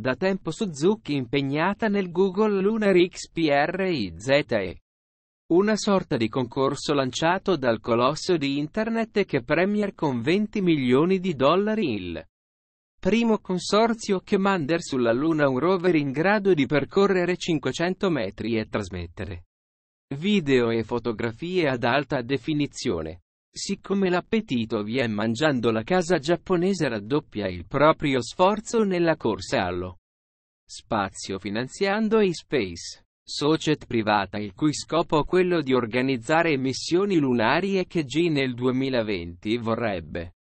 Da tempo Suzuki impegnata nel Google Lunar XPRIZ e una sorta di concorso lanciato dal colosso di Internet che Premier con 20 milioni di dollari il primo consorzio che mander sulla Luna un rover in grado di percorrere 500 metri e trasmettere video e fotografie ad alta definizione. Siccome l'appetito vi è mangiando la casa giapponese raddoppia il proprio sforzo nella corsa allo spazio finanziando eSpace, società privata il cui scopo è quello di organizzare missioni lunari e che G nel 2020 vorrebbe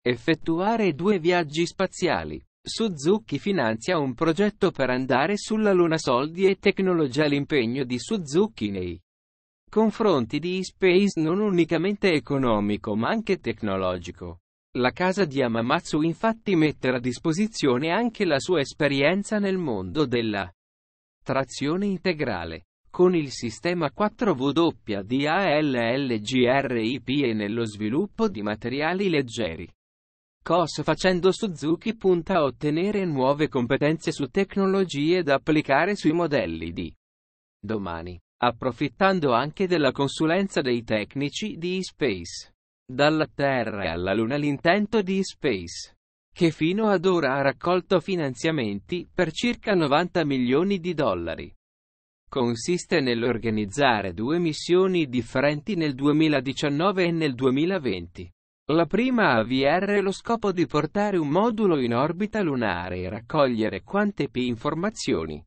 effettuare due viaggi spaziali. Suzuki finanzia un progetto per andare sulla Luna Soldi e tecnologia L'impegno di Suzuki nei confronti di eSpace non unicamente economico ma anche tecnologico. La casa di Amamatsu infatti metterà a disposizione anche la sua esperienza nel mondo della trazione integrale. Con il sistema 4W di ALLGRIP e nello sviluppo di materiali leggeri. COS facendo Suzuki punta a ottenere nuove competenze su tecnologie da applicare sui modelli di domani approfittando anche della consulenza dei tecnici di eSpace. Dalla Terra alla Luna l'intento di eSpace, che fino ad ora ha raccolto finanziamenti per circa 90 milioni di dollari consiste nell'organizzare due missioni differenti nel 2019 e nel 2020. La prima AVR ha lo scopo di portare un modulo in orbita lunare e raccogliere quante più informazioni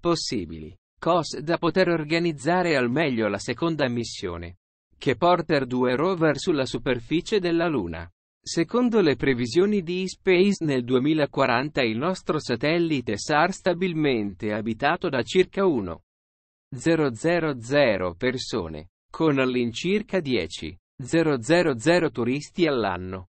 possibili COS da poter organizzare al meglio la seconda missione, che porter due rover sulla superficie della Luna. Secondo le previsioni di Space nel 2040 il nostro satellite sarà stabilmente abitato da circa 1.000 persone, con all'incirca 10.000 turisti all'anno.